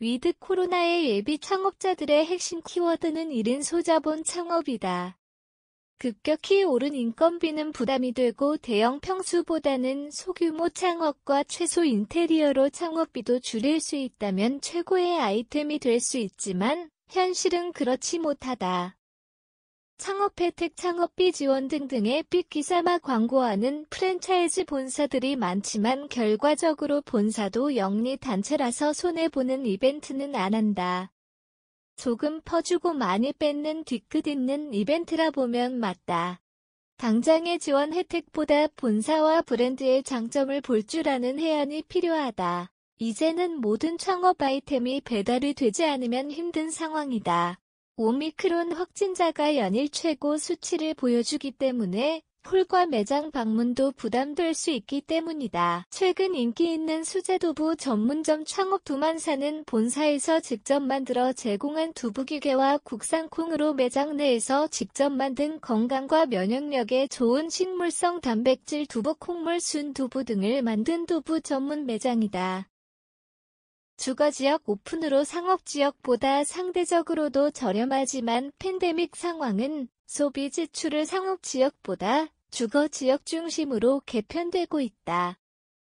위드 코로나의 예비 창업자들의 핵심 키워드는 이른 소자본 창업이다. 급격히 오른 인건비는 부담이 되고 대형 평수보다는 소규모 창업과 최소 인테리어로 창업비도 줄일 수 있다면 최고의 아이템이 될 수 있지만 현실은 그렇지 못하다. 창업 혜택, 창업비 지원 등등의 삑기 사마 광고하는 프랜차이즈 본사들이 많지만 결과적으로 본사도 영리 단체라서 손해보는 이벤트는 안 한다. 조금 퍼주고 많이 뺏는 뒤끝 있는 이벤트라 보면 맞다. 당장의 지원 혜택보다 본사와 브랜드의 장점을 볼 줄 아는 해안이 필요하다. 이제는 모든 창업 아이템이 배달이 되지 않으면 힘든 상황이다. 오미크론 확진자가 연일 최고 수치를 보여주기 때문에 홀과 매장 방문도 부담될 수 있기 때문이다. 최근 인기 있는 수제도부 전문점 창업 두만사는 본사에서 직접 만들어 제공한 두부기계와 국산콩으로 매장 내에서 직접 만든 건강과 면역력에 좋은 식물성 단백질 두부 콩물 순 두부 등을 만든 두부 전문 매장이다. 주거지역 오픈으로 상업지역보다 상대적으로도 저렴하지만 팬데믹 상황은 소비 지출을 상업지역보다 주거지역 중심으로 개편되고 있다.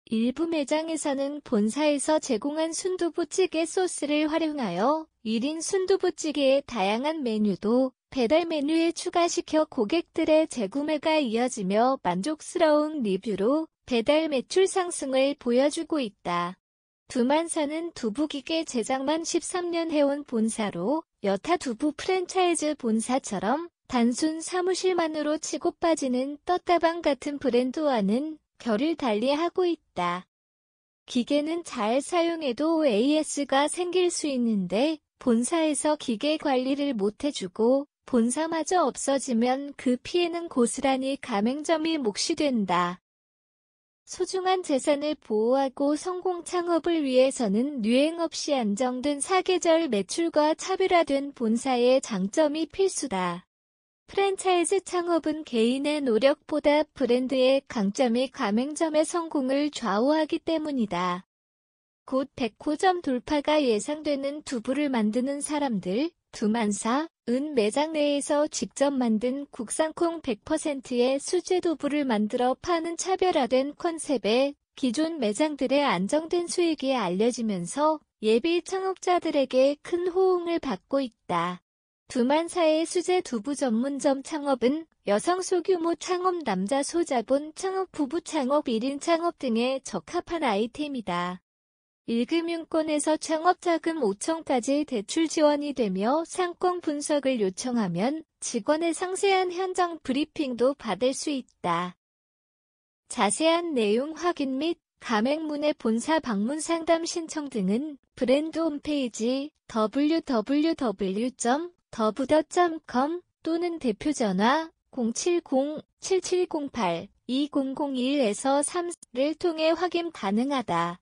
일부 매장에서는 본사에서 제공한 순두부찌개 소스를 활용하여 1인 순두부찌개의 다양한 메뉴도 배달 메뉴에 추가시켜 고객들의 재구매가 이어지며 만족스러운 리뷰로 배달 매출 상승을 보여주고 있다. 두만산은 두부기계 제작만 13년 해온 본사로 여타 두부 프랜차이즈 본사처럼 단순 사무실만으로 치고 빠지는 떴다방 같은 브랜드와는 결을 달리하고 있다. 기계는 잘 사용해도 AS가 생길 수 있는데 본사에서 기계 관리를 못해주고 본사마저 없어지면 그 피해는 고스란히 가맹점이 몫이 된다. 소중한 재산을 보호하고 성공 창업을 위해서는 유행 없이 안정된 사계절 매출과 차별화된 본사의 장점이 필수다. 프랜차이즈 창업은 개인의 노력보다 브랜드의 강점이 가맹점의 성공을 좌우하기 때문이다. 곧 100호점 돌파가 예상되는 두부를 만드는 사람들, 두만사, 은 매장 내에서 직접 만든 국산콩 100%의 수제 도부를 만들어 파는 차별화된 컨셉에 기존 매장들의 안정된 수익이 알려지면서 예비 창업자들에게 큰 호응을 받고 있다. 두만사의 수제 두부 전문점 창업은 여성 소규모 창업 남자 소자본 창업 부부 창업 1인 창업 등에 적합한 아이템이다. 일금융권에서 창업자금 5천까지 대출 지원이 되며 상권 분석을 요청하면 직원의 상세한 현장 브리핑도 받을 수 있다. 자세한 내용 확인 및가맹문의 본사 방문 상담 신청 등은 브랜드 홈페이지 www.더부더.com 또는 대표 전화 0 7 0 7 7 0 8 2 0 0 1 3를 통해 확인 가능하다.